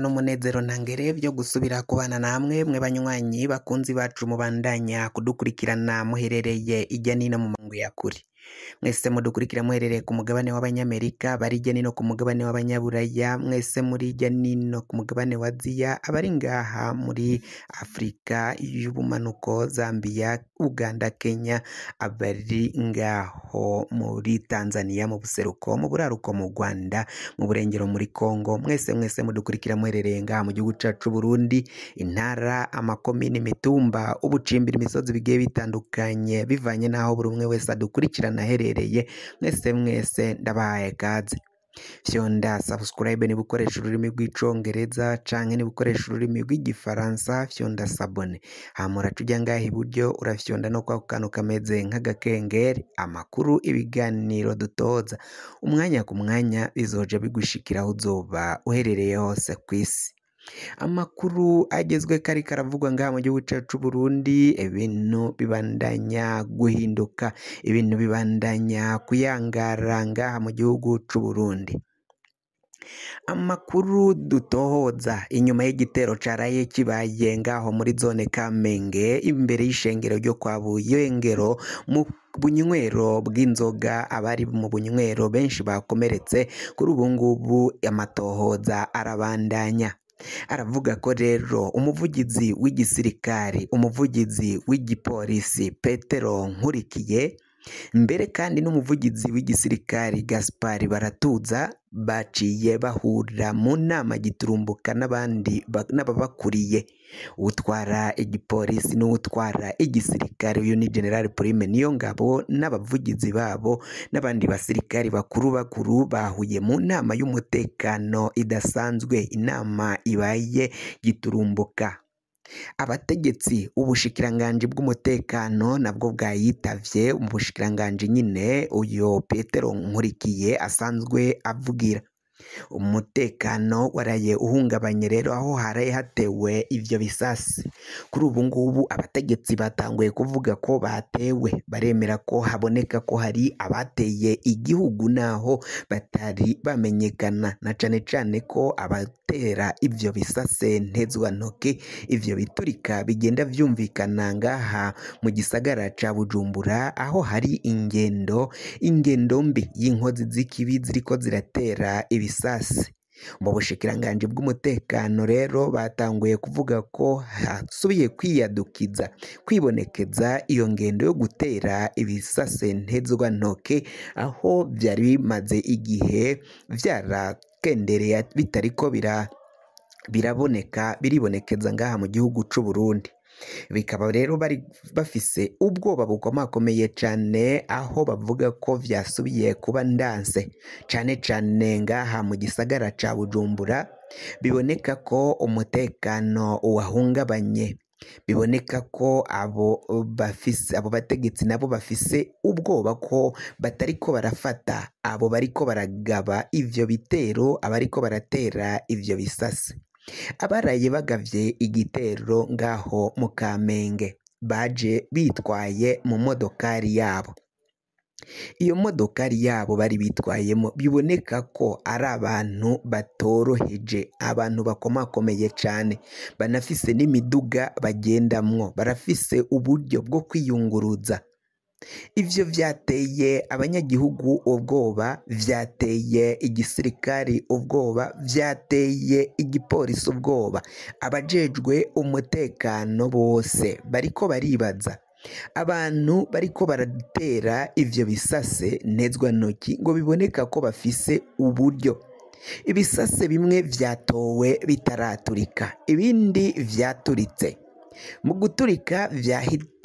n'umunezero ntangere byo gusubira kubana namwe mwe banywanyi bakunzi bacu mubandanya kudukurikirana muherereye ijya n'ino mu mangu ya kure mwese mudukurikira muherereye ku mugabane w'abanyamerika bari hirya no ku mugabane w'abanyaburaya mwese muri hirya no ku mugabane wa aziya abari ngaha muri afurika y'ubumanuko Zambia uganda kenya abari ngaho muri tanzania mu buseruko mu buraruko mu rwanda mu burengero muri congo mwese mwese mudukurikira muherereye ngaha mu gihugu cyacu burundi intara amakomini imitumba ubucimbira imisozi bigiye bitandukanye bivanye n'aho buri umwe wese adukurikirana naherereye mwese mwese ndabahaye kaze fyonda subscribe nibukoresha ururimi rw'icongereza canke nibukoresha ururimi rw'igifaransa fyonda sabone hamura tujya ngaha iburyo urafyonda no kwa kantu kameze nk'agakengeri amakuru ibiganiro dutoza umwanya ku mwanya bizoja bigushikira aho uzoba uherereye hose kw'isi Amakuru agezwe kari karavugwa ngaha mu gihugu cyacu cy'u Burundi, ibintu bibandanya guhinduka, ibintu bibandanya kuyangara ngaha mu gihugu cy'u Burundi. Amakuru dutohoza, inyuma y'igitero caraye kibaye ngaho muri zone Kamenge, imbere y'ishengero ryo kwa Buyengero, mu bunywero bw'inzoga, abari mu bunywero benshi bakomeretse, kuri ubu ngubu amatohoza arabandanya. aravuga ko rero umuvugizi w'igisirikari umuvugizi w'igipolisi petero nkurikiye mbere kandi n'umuvugizi w'igisirikari Gaspard Baratuza baciye bahurira mu nama giturumbuka n'abandi n'ababakuriye utwara igipolisi n'utwara igisirikare uyu ni General Prime ngabo n'abavugizi babo n'abandi basirikari bakuru bakuru bahuye mu nama y'umutekano idasanzwe inama ibaye giturumbuka abategetsi ubushikiranganji bw'umutekano nabwo bwayitavye ubushikiranganji nyine uyo petero nkurikiye asanzwe avugira umutekano waraye uhungabanye rero aho haraye hatewe ibyo bisasi kuri ubu ngubu abategetsi batanguye kuvuga ko batewe baremera ko haboneka ko hari abateye igihugu naho batari bamenyekana na cyane cyane ko abatera ibyo bisase ntezwantoki ibyo biturika bigenda byumvikana ngaha mu gisagara cya Bujumbura aho hari ingendo ingendo mbi y'inkozi z'ikibi ziriko ziratera ibi ibisasu mu bushikiranganji bw'umutekano rero batanguye kuvuga ko hasubiye kwiyadukiza kwibonekeza iyo ngendo yo gutera ibisasentezwantoke aho byari bimaze igihe byarakendereye bitariko biraboneka biribonekeza ngaha mu gihugu cy'u Burundi bikaba rero bari bafise ubwoba bukomakomeye cyane aho bavuga ko byasubiye kuba ndanse cyane cyane ngaha mu gisagara cya bujumbura biboneka ko umutekano wahungabanye biboneka ko abo bafise abo bategetsi nabo bafise ubwoba ko batariko barafata abo bariko baragaba ibyo bitero abariko baratera ibyo bisase Abaraye bagavye igitero ngaho mu Kamenge baje bitwaye mu modokari yabo iyo modokari yabo bari bitwayemo biboneka ko ari abantu batoroheje abantu bakomakomeye cyane banafise n'imiduga bagendamwo barafise uburyo bwo kwiyunguruza Ibyo byateye abanyagihugu ubwoba, byateye igisirikari ubwoba, byateye igipolisi ubwoba, abajejwe umutekano bose bariko baribaza, abantu bariko baratera ivyo bisase ntezwantoki ngo biboneka ko bafise uburyo, ibisase bimwe vyatowe bitaraturika, ibindi vyaturitse. mu guturika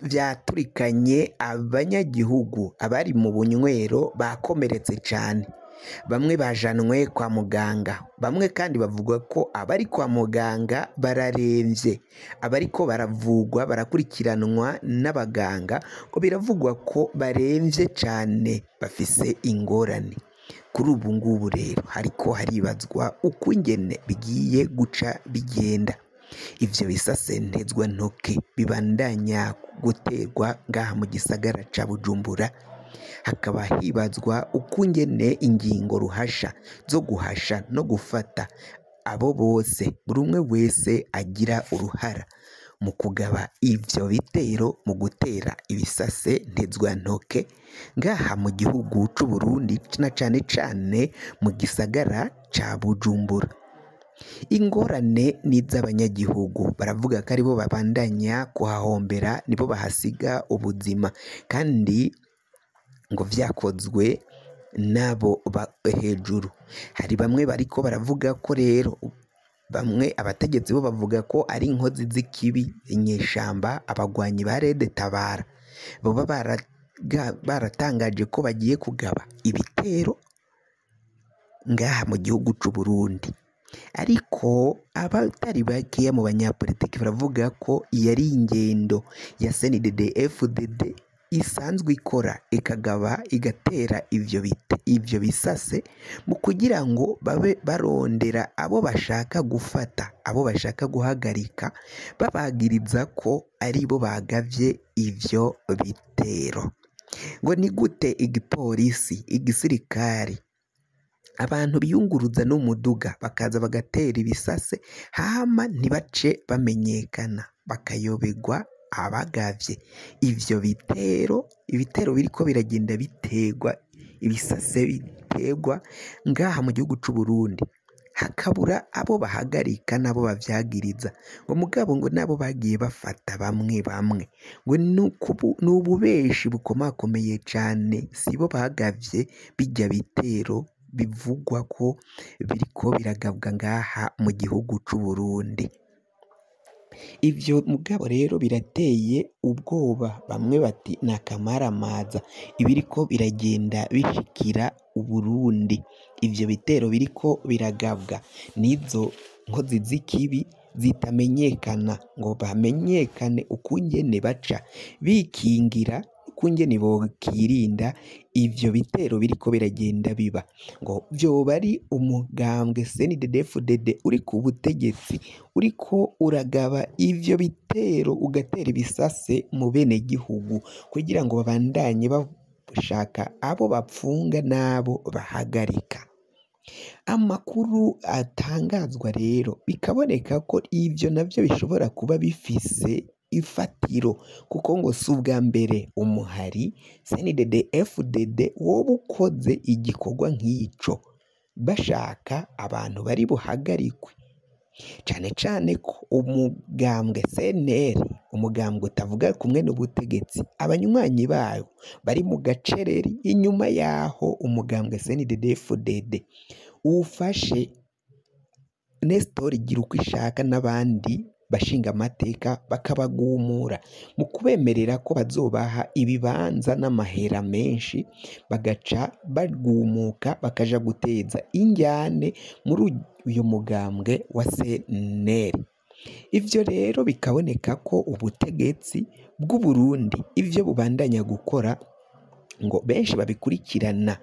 byaturikanye abanyagihugu abari mu bunywero bakomeretse cyane bamwe bajanwe kwa muganga bamwe kandi bavuga ko abari kwa muganga bararembye abariko baravugwa barakurikiranwa n'abaganga ko biravugwa ko barembye cyane bafise ingorane kuri ubu ngubu rero ariko haribazwa uko ingene bigiye guca bigenda Ivyo bisasentezwantoke bibandanya guterwa ngaha mu gisagara ca Bujumbura hakaba hibazwa ukungene ingingo ruhasha zo guhasha no gufata abo bose buri umwe wese agira uruhara mu kugaba ivyo bitero mu gutera ibisase ntezwa ntezwantoke ngaha mu gihugu c'Uburundi na cane cane mu gisagara ca Bujumbura. Ingorane n’iz’abanyagihugu baravuga ko aribo babandanya kuhahombera nibo bahasiga ubuzima kandi ngo byakozwe n'abo hejuru, hari bamwe bariko baravuga ko rero bamwe abategetsi bo bavuga ko ari inkozi z'ikibi, inyeshyamba, abagwanyi ba rede tabara baba baratangaje ko bagiye kugaba ibitero ngaha mu gihugu c'u Burundi. ariko abatari bakeya mu banyapolitiki baravuga ko yari ingendo ya cndd isanzwe ikora ikagaba igatera ibyo bisase mu kugira ngo babe barondera abo bashaka gufata abo bashaka guhagarika babagiriza ko ari bo bagabye ibyo bitero ngo ni gute igipolisi igisirikari abantu biyunguruza n'umuduga bakaza bagatera ibisase hama ntibace bamenyekana bakayobegwa abagavye ivyo bitero ibitero biriko biragenda biterwa ibisase biterwa ngaha mu gihugu Burundi hakabura abo bahagarika n'abo bavyagiriza ngo mugabo ngo n'abo bagiye bafata bamwe bamwe ngo ni ububeshi bukomakomeye cane sibo bagavye bijya bitero bivugwa ko biriko biragabwa ngaha mu gihugu Burundi Ivyo mugabo rero birateye ubwoba, bamwe bati ni akamaramaza, ibiriko biragenda bishikira Uburundi. Ivyo bitero biriko biragabwa n'izo nkozi z'ikibi zitamenyekana ngo bamenyekane ukungene baca bikingira ukungene bokirinda ivyo bitero biriko biragenda biba ngo vyoba ari umugambwe CNDD-FDD uri ku butegetsi uriko uragaba ivyo bitero ugatera ibisase mu bene gihugu kugira ngo babandanye bashaka abo bapfunga n'abo bahagarika amakuru atangazwa rero bikaboneka ko ibyo nabyo bishobora kuba bifise ifatiro kuko ngo si ubwa mbere umuhari cnded fdd woba ukoze igikorwa nk'icyo bashaka abantu bari buhagarikwe cyane cyane ko umugambwe cnl umugambwe utavuga kumwe n'ubutegetsi abanywanyi bayo bari mu gacereri inyuma y'aho umugambwe cnded fdd ufashe nesitori gira uko ishaka n'abandi bashinga bashingamateka bakabagumura mu kubemerera ko bazobaha ibibanza n'amahera menshi bagaca bagumuka bakaja guteza injyane muri uyu mugambwe wa sentere ivyo rero bikaboneka ko ubutegetsi bw'uburundi ivyo bubandanya gukora ngo benshi babikurikirana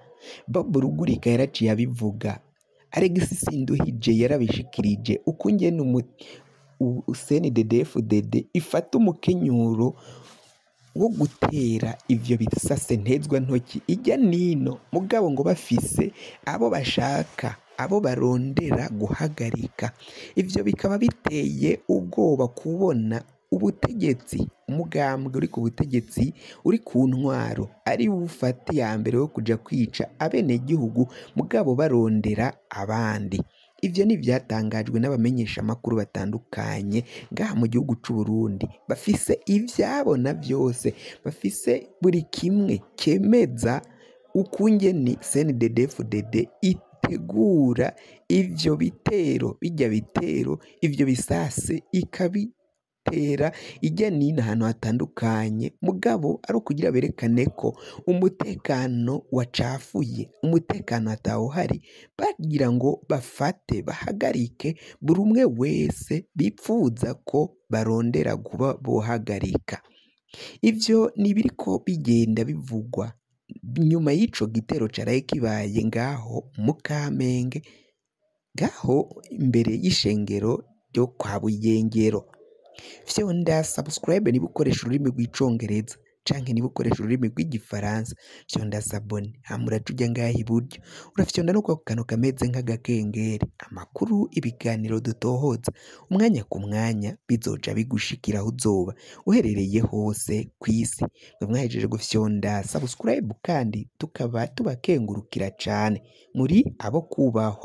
bob yaraciye abivuga alegisi sinduhije yarabishikirije uko ngena CNDD-FDD ifate umukenyuro wo gutera ibyo bisase ntoki ijya nino mugabo ngo bafise abo bashaka abo barondera guhagarika Ibyo bikaba biteye ubwoba kubona ubutegetsi umugambwe uri ku butegetsi uri ku ntwaro ari bufate iya mbere wo kujya kwica abenegihugu mugabo barondera abandi. Ibyo ni ibyatangajwe n'abamenyeshamakuru batandukanye ngaha mu gihugu cy'u Burundi, bafise ibyabona byose, bafise buri kimwe cyemeza uko ingene CNDD-FDD itegura ibyo bitero, bijya bitero, ibyo bisase ikabi batera hirya no ahantu hatandukanye mugabo ari ukugira berekane ko umutekano wacafuye umutekano hatawuhari bagira ngo bafate bahagarike buri umwe wese bifuza ko barondera kuba bohagarika Ibyo ni ko bigenda bivugwa nyuma y'ico gitero caraye kibaye ngaho mu Kamenge ngaho imbere y'ishengero ryo kwa Buyengero vyo ndaya subscribe niba ukoresha ururimi rw'icongereza canke niba ukoresha ururimi rw'igifaransa vyonda sabone hama uraja ngaha iburyo urafyonda no kwako kantu kameze nk'agakengeri amakuru ibiganiro dutohoza umwanya ku mwanya bizoca bigushikira aho uzoba uherereye hose kw'isi mwe mwahejeje gufyonda subscribe kandi tukaba tubakengurukira cane muri abo kubahwa